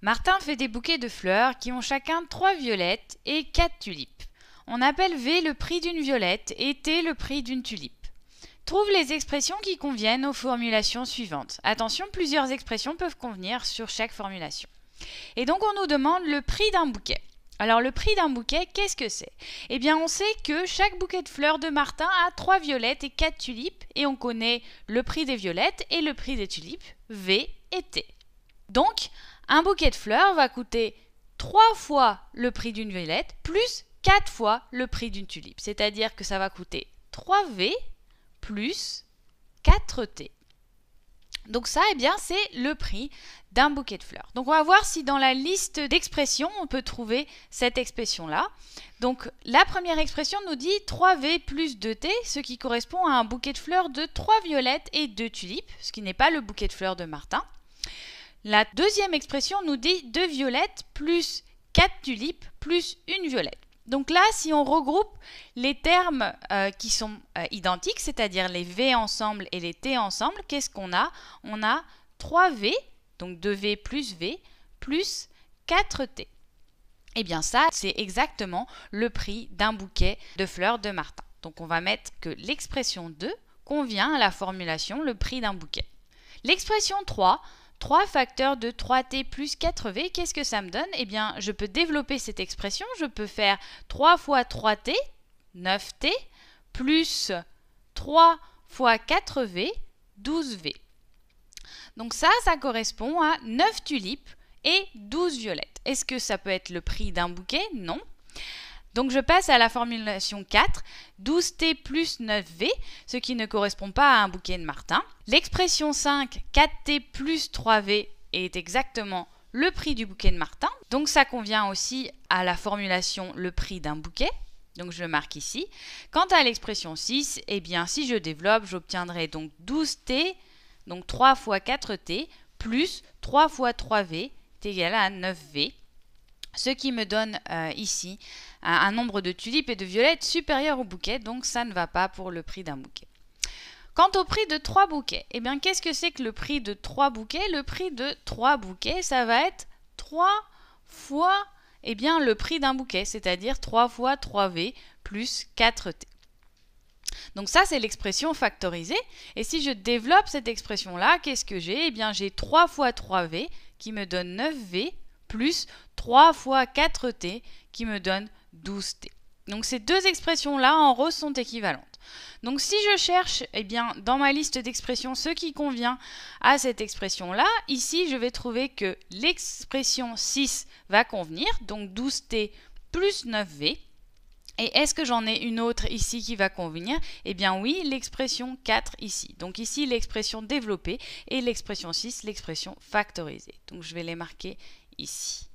Martin fait des bouquets de fleurs qui ont chacun trois violettes et quatre tulipes. On appelle V le prix d'une violette et T le prix d'une tulipe. Trouve les expressions qui conviennent aux formulations suivantes. Attention, plusieurs expressions peuvent convenir sur chaque formulation. Et donc on nous demande le prix d'un bouquet. Alors le prix d'un bouquet, qu'est-ce que c'est Eh bien on sait que chaque bouquet de fleurs de Martin a 3 violettes et 4 tulipes et on connaît le prix des violettes et le prix des tulipes, V et T. Donc un bouquet de fleurs va coûter 3 fois le prix d'une violette plus 4 fois le prix d'une tulipe. C'est-à-dire que ça va coûter 3V plus 4T. Donc ça, eh bien, c'est le prix d'un bouquet de fleurs. Donc on va voir si dans la liste d'expressions, on peut trouver cette expression-là. Donc la première expression nous dit 3V plus 2T, ce qui correspond à un bouquet de fleurs de 3 violettes et 2 tulipes, ce qui n'est pas le bouquet de fleurs de Martin. La deuxième expression nous dit 2 violettes plus 4 tulipes plus une violette. Donc là, si on regroupe les termes euh, qui sont euh, identiques, c'est-à-dire les V ensemble et les T ensemble, qu'est-ce qu'on a On a 3V, donc 2V plus V, plus 4T. Et eh bien ça, c'est exactement le prix d'un bouquet de fleurs de Martin. Donc on va mettre que l'expression 2 convient à la formulation le prix d'un bouquet. L'expression 3 3 facteurs de 3t plus 4v, qu'est-ce que ça me donne Eh bien, je peux développer cette expression, je peux faire 3 fois 3t, 9t, plus 3 fois 4v, 12v. Donc ça, ça correspond à 9 tulipes et 12 violettes. Est-ce que ça peut être le prix d'un bouquet Non, donc je passe à la formulation 4, 12t plus 9v, ce qui ne correspond pas à un bouquet de Martin. L'expression 5, 4t plus 3v, est exactement le prix du bouquet de Martin. Donc ça convient aussi à la formulation le prix d'un bouquet. Donc je le marque ici. Quant à l'expression 6, eh bien si je développe, j'obtiendrai donc 12t, donc 3 fois 4t, plus 3 fois 3v, est égal à 9v. Ce qui me donne euh, ici un, nombre de tulipes et de violettes supérieur au bouquet, donc ça ne va pas pour le prix d'un bouquet. Quant au prix de 3 bouquets, eh bien qu'est-ce que c'est que le prix de 3 bouquets Le prix de 3 bouquets, ça va être 3 fois eh bien, le prix d'un bouquet, c'est-à-dire 3 fois 3V plus 4T. Donc ça, c'est l'expression factorisée. Et si je développe cette expression-là, qu'est-ce que j'ai Eh bien, j'ai 3 fois 3V qui me donne 9V plus 3 fois 4t qui me donne 12t. Donc ces deux expressions-là en rose sont équivalentes. Donc si je cherche eh bien, dans ma liste d'expressions ce qui convient à cette expression-là, ici je vais trouver que l'expression 6 va convenir, donc 12t plus 9v. Et est-ce que j'en ai une autre ici qui va convenir Eh bien oui, l'expression 4 ici. Donc ici l'expression développée et l'expression 6, l'expression factorisée. Donc je vais les marquer ici.